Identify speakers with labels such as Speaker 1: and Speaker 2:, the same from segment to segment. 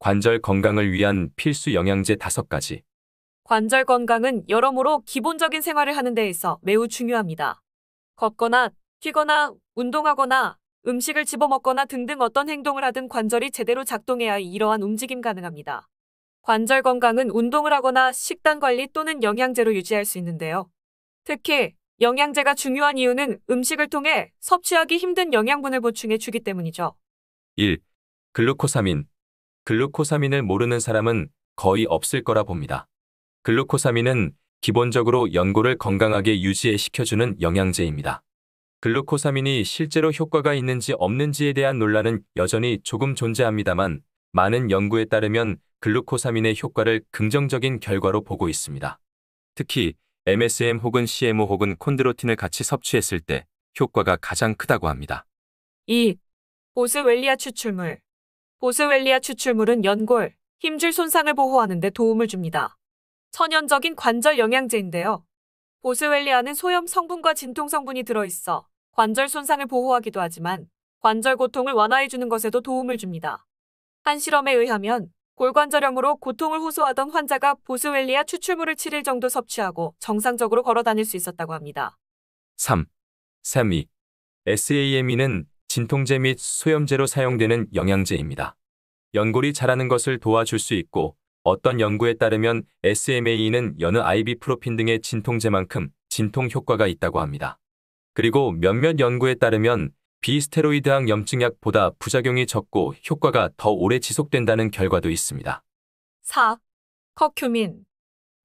Speaker 1: 관절 건강을 위한 필수 영양제 5가지.
Speaker 2: 관절 건강은 여러모로 기본적인 생활을 하는 데 있어 매우 중요합니다. 걷거나 뛰거나 운동하거나 음식을 집어먹거나 등등 어떤 행동을 하든 관절이 제대로 작동해야 이러한 움직임 가능합니다. 관절 건강은 운동을 하거나 식단 관리 또는 영양제로 유지할 수 있는데요. 특히 영양제가 중요한 이유는 음식을 통해 섭취하기 힘든 영양분을 보충해 주기 때문이죠.
Speaker 1: 1. 글루코사민 글루코사민을 모르는 사람은 거의 없을 거라 봅니다. 글루코사민은 기본적으로 연골을 건강하게 유지시켜주는 해 영양제입니다. 글루코사민이 실제로 효과가 있는지 없는지에 대한 논란은 여전히 조금 존재합니다만 많은 연구에 따르면 글루코사민의 효과를 긍정적인 결과로 보고 있습니다. 특히 MSM 혹은 CMO 혹은 콘드로틴을 같이 섭취했을 때 효과가 가장 크다고
Speaker 2: 합니다. 2. 보스웰리아 추출물 보스웰리아 추출물은 연골, 힘줄 손상을 보호하는 데 도움을 줍니다. 천연적인 관절 영양제인데요. 보스웰리아는 소염 성분과 진통 성분이 들어있어 관절 손상을 보호하기도 하지만 관절 고통을 완화해주는 것에도 도움을 줍니다. 한 실험에 의하면 골관절염으로 고통을 호소하던 환자가 보스웰리아 추출물을 7일 정도 섭취하고 정상적으로 걸어 다닐 수 있었다고 합니다.
Speaker 1: 3. 세미 SAME는 진통제 및 소염제로 사용되는 영양제입니다. 연골이 자라는 것을 도와줄 수 있고 어떤 연구에 따르면 SMAE는 여느 아이비프로핀 등의 진통제만큼 진통 효과가 있다고 합니다. 그리고 몇몇 연구에 따르면 비스테로이드항 염증약보다 부작용이 적고 효과가 더 오래 지속된다는 결과도 있습니다.
Speaker 2: 4. 커큐민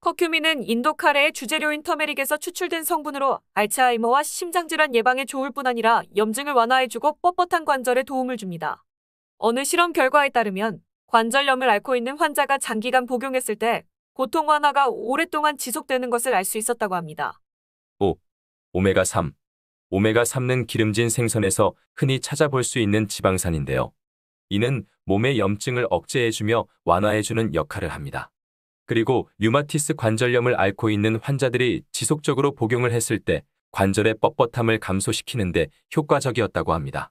Speaker 2: 커큐민은 인도 카레의 주재료인 터메릭에서 추출된 성분으로 알츠하이머와 심장질환 예방에 좋을 뿐 아니라 염증을 완화해주고 뻣뻣한 관절에 도움을 줍니다. 어느 실험 결과에 따르면 관절염을 앓고 있는 환자가 장기간 복용했을 때 고통 완화가 오랫동안 지속되는 것을 알 수 있었다고 합니다.
Speaker 1: 5. 오메가3 오메가3는 기름진 생선에서 흔히 찾아볼 수 있는 지방산인데요. 이는 몸의 염증을 억제해주며 완화해주는 역할을 합니다. 그리고 류마티스 관절염을 앓고 있는 환자들이 지속적으로 복용을 했을 때 관절의 뻣뻣함을 감소시키는데 효과적이었다고 합니다.